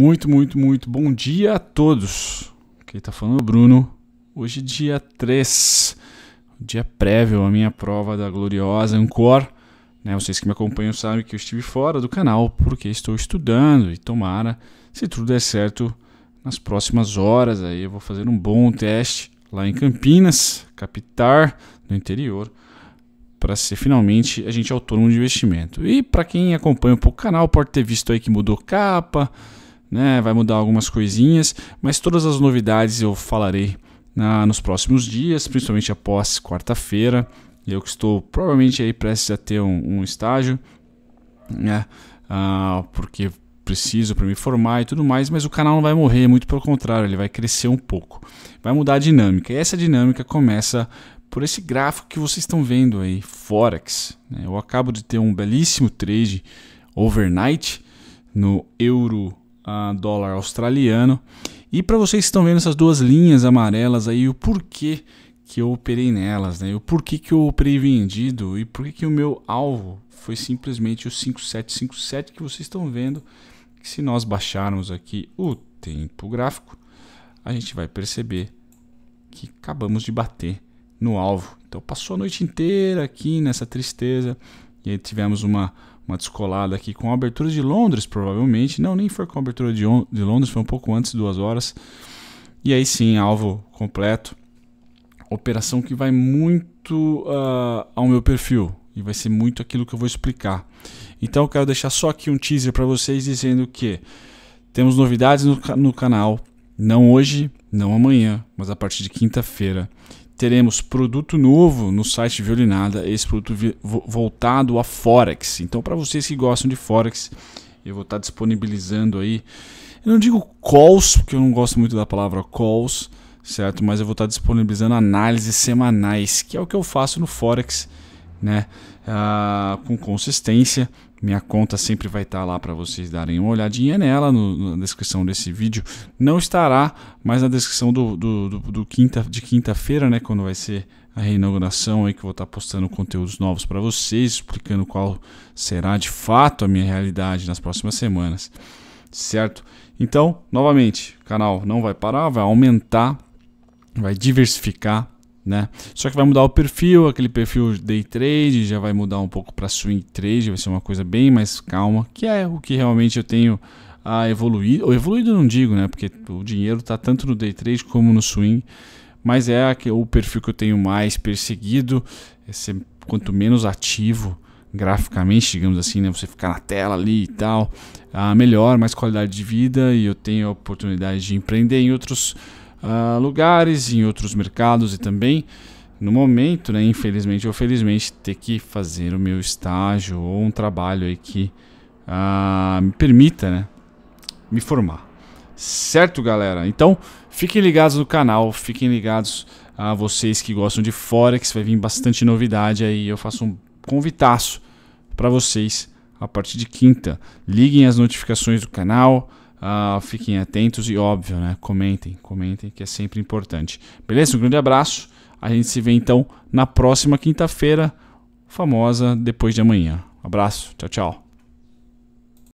Muito, muito, muito bom dia a todos. Quem está falando é o Bruno. Hoje, é dia 3, dia prévio à minha prova da gloriosa Ancor. Né, vocês que me acompanham sabem que eu estive fora do canal porque estou estudando e tomara, se tudo der certo, nas próximas horas aí eu vou fazer um bom teste lá em Campinas, capital do interior, para ser finalmente gente autônomo de investimento. E para quem acompanha um pouco o canal, pode ter visto aí que mudou capa, né? Vai mudar algumas coisinhas, mas todas as novidades eu falarei na, nos próximos dias, principalmente após quarta-feira. Eu que estou provavelmente aí prestes a ter um, um estágio, né? Ah, porque preciso para me formar e tudo mais, mas o canal não vai morrer, muito pelo contrário, ele vai crescer um pouco. Vai mudar a dinâmica. E essa dinâmica começa por esse gráfico que vocês estão vendo aí, Forex. Né. Eu acabo de ter um belíssimo trade overnight no euro uh, dólar australiano. E para vocês que estão vendo essas duas linhas amarelas aí, o porquê que eu operei nelas, né? O porquê que eu operei vendido e por que o meu alvo foi simplesmente o 5757 que vocês estão vendo. que se nós baixarmos aqui o tempo gráfico, a gente vai perceber que acabamos de bater no alvo. Então passou a noite inteira aqui nessa tristeza e aí tivemos uma uma descolada aqui com a abertura de Londres, provavelmente. Não, nem foi com a abertura de, de Londres, foi um pouco antes, duas horas. E aí sim, alvo completo. Operação que vai muito uh, ao meu perfil e vai ser muito aquilo que eu vou explicar. Então eu quero deixar só aqui um teaser para vocês dizendo que temos novidades no, no canal, não hoje, não amanhã, mas a partir de quinta-feira teremos produto novo no site Violinada, esse produto voltado a Forex. Então, para vocês que gostam de Forex, eu vou estar tá disponibilizando aí. Eu não digo calls, porque eu não gosto muito da palavra calls, certo? Mas eu vou estar tá disponibilizando análises semanais, que é o que eu faço no Forex, né? Ah, com consistência. Minha conta sempre vai estar tá lá para vocês darem uma olhadinha nela no, na descrição desse vídeo. Não estará, mas na descrição do, do, do, do quinta, de quinta-feira, né? Quando vai ser a reinauguração aí que vou estar tá postando conteúdos novos para vocês, explicando qual será de fato a minha realidade nas próximas semanas. Certo? Então, novamente, o canal não vai parar, vai aumentar, vai diversificar né? Só que vai mudar o perfil, aquele perfil day trade já vai mudar um pouco para swing trade, vai ser uma coisa bem mais calma, que é o que realmente eu tenho a evoluir, ou evoluído não digo, né? Porque o dinheiro está tanto no day trade como no swing, mas é o perfil que eu tenho mais perseguido, é ser quanto menos ativo graficamente, digamos assim, né? Você ficar na tela ali e tal, a ah, melhor, mais qualidade de vida e eu tenho a oportunidade de empreender em outros uh, lugares, em outros mercados e também no momento, né, infelizmente ou felizmente, ter que fazer o meu estágio ou um trabalho aí que uh, me permita né, me formar. Certo, galera? Então, fiquem ligados no canal, fiquem ligados a vocês que gostam de Forex, vai vir bastante novidade aí. Eu faço um convitaço para vocês a partir de quinta. Liguem as notificações do canal, Uh, fiquem atentos e, óbvio, né? Comentem, comentem, que é sempre importante. Beleza? Um grande abraço. A gente se vê então na próxima quinta-feira, famosa depois de amanhã. Um abraço, tchau, tchau.